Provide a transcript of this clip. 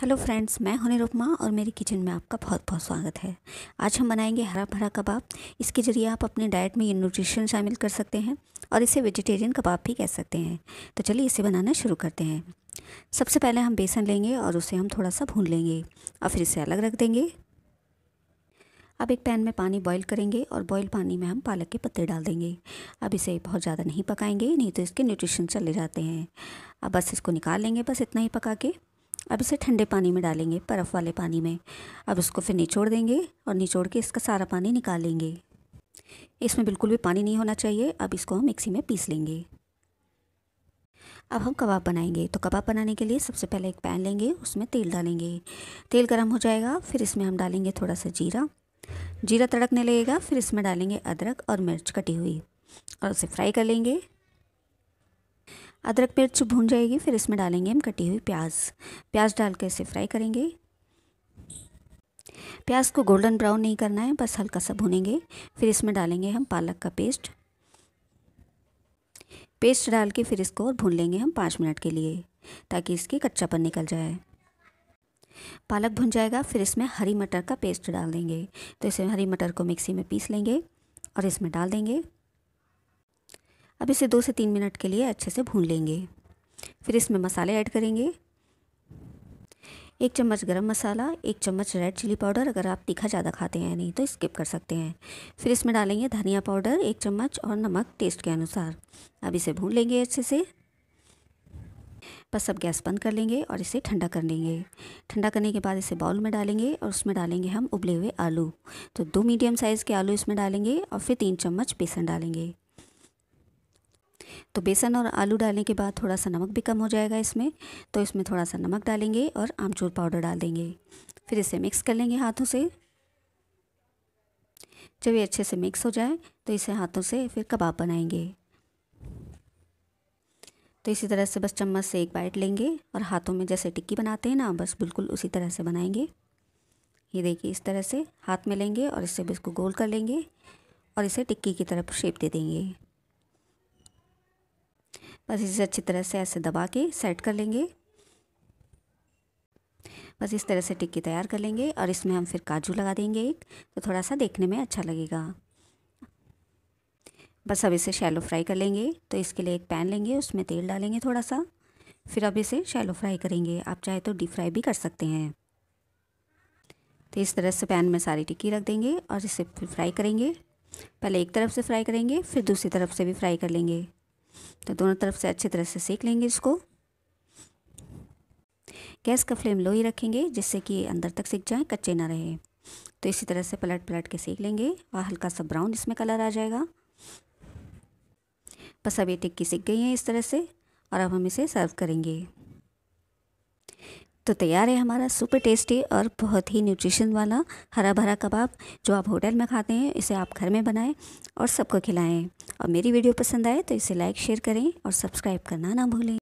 hello friends मैं हूं निरुपमा और मेरी किचन में आपका बहुत बहुत स्वागत है आज हम बनाएंगे हरा भरा कबाब इसके ज़रिए आप अपने डाइट में ये न्यूट्रिशन शामिल कर सकते हैं और इसे वेजिटेरियन कबाब भी कह सकते हैं तो चलिए इसे बनाना शुरू करते हैं सबसे पहले हम बेसन लेंगे और उसे हम थोड़ा सा भून लेंगे और फिर इसे अलग रख देंगे अब एक पैन में पानी बॉईल करेंगे और बॉईल पानी में हम पालक के पत्ते डाल देंगे अब इसे बहुत ज़्यादा नहीं पकाएंगे नहीं तो इसके न्यूट्रिशन चले जाते हैं अब बस इसको निकाल लेंगे बस इतना ही पका के अब इसे ठंडे पानी में डालेंगे बर्फ़ वाले पानी में अब इसको फिर निचोड़ देंगे और निचोड़ के इसका सारा पानी निकालेंगे इसमें बिल्कुल भी पानी नहीं होना चाहिए अब इसको हम मिक्सी में पीस लेंगे अब हम कबाब बनाएंगे तो कबाब बनाने के लिए सबसे पहले एक पैन लेंगे उसमें तेल डालेंगे तेल गर्म हो जाएगा फिर इसमें हम डालेंगे थोड़ा सा जीरा जीरा तड़कने लगेगा फिर इसमें डालेंगे अदरक और मिर्च कटी हुई और उसे फ्राई कर लेंगे अदरक मिर्च भून जाएगी फिर इसमें डालेंगे हम कटी हुई प्याज प्याज डाल कर इसे फ्राई करेंगे प्याज को गोल्डन ब्राउन नहीं करना है बस हल्का सा भुनेंगे फिर इसमें डालेंगे हम पालक का पेस्ट पेस्ट डाल के फिर इसको और भून लेंगे हम पाँच मिनट के लिए ताकि इसकी कच्चापन निकल जाए पालक भुन जाएगा फिर इसमें हरी मटर का पेस्ट डाल देंगे तो इसे हरी मटर को मिक्सी में पीस लेंगे और इसमें डाल देंगे अब इसे दो से तीन मिनट के लिए अच्छे से भून लेंगे फिर इसमें मसाले ऐड करेंगे एक चम्मच गरम मसाला एक चम्मच रेड चिली पाउडर अगर आप तीखा ज़्यादा खाते हैं नहीं तो स्किप कर सकते हैं फिर इसमें डालेंगे धनिया पाउडर एक चम्मच और नमक टेस्ट के अनुसार अब इसे भून लेंगे अच्छे से बस अब गैस बंद कर लेंगे और इसे ठंडा कर लेंगे ठंडा करने के बाद इसे बाउल में डालेंगे और उसमें डालेंगे हम उबले हुए आलू तो दो मीडियम साइज़ के आलू इसमें डालेंगे और फिर तीन चम्मच बेसन डालेंगे तो बेसन और आलू डालने के बाद थोड़ा सा नमक भी कम हो जाएगा इसमें तो इसमें थोड़ा सा नमक डालेंगे और आमचूर पाउडर डाल देंगे फिर इसे मिक्स कर लेंगे हाथों से जब ये अच्छे से मिक्स हो जाए तो इसे हाथों से फिर कबाब बनाएंगे तो इसी तरह से बस चम्मच से एक बाइट लेंगे और हाथों में जैसे टिक्की बनाते हैं ना बस बिल्कुल उसी तरह से बनाएंगे ये देखिए इस तरह से हाथ में लेंगे और इससे इसको गोल कर लेंगे और इसे टिक्की की तरफ शेप दे देंगे बस इसे अच्छी तरह से ऐसे दबा के सेट कर लेंगे बस इस तरह से टिक्की तैयार कर लेंगे और इसमें हम फिर काजू लगा देंगे एक तो थोड़ा सा देखने में अच्छा लगेगा बस अब इसे शैलो फ्राई कर लेंगे तो इसके लिए एक पैन लेंगे उसमें तेल डालेंगे थोड़ा सा फिर अब इसे शैलो फ्राई करेंगे आप चाहे तो डीप फ्राई भी कर सकते हैं तो इस तरह से पैन में सारी टिक्की रख देंगे और इसे फिर फ्राई करेंगे पहले एक तरफ से फ्राई करेंगे फिर दूसरी तरफ से भी फ्राई कर लेंगे तो दोनों तरफ से अच्छी तरह से सेक लेंगे इसको गैस का फ्लेम लो ही रखेंगे जिससे कि अंदर तक सीख जाए कच्चे ना रहे तो इसी तरह से पलट पलट के सेक लेंगे और हल्का सा ब्राउन इसमें कलर आ जाएगा बस अब ये टिक्की सीख गई है इस तरह से और अब हम इसे सर्व करेंगे तो तैयार है हमारा सुपर टेस्टी और बहुत ही न्यूट्रिशन वाला हरा भरा कबाब जो आप होटल में खाते हैं इसे आप घर में बनाएं और सबको खिलाएं और मेरी वीडियो पसंद आए तो इसे लाइक शेयर करें और सब्सक्राइब करना ना भूलें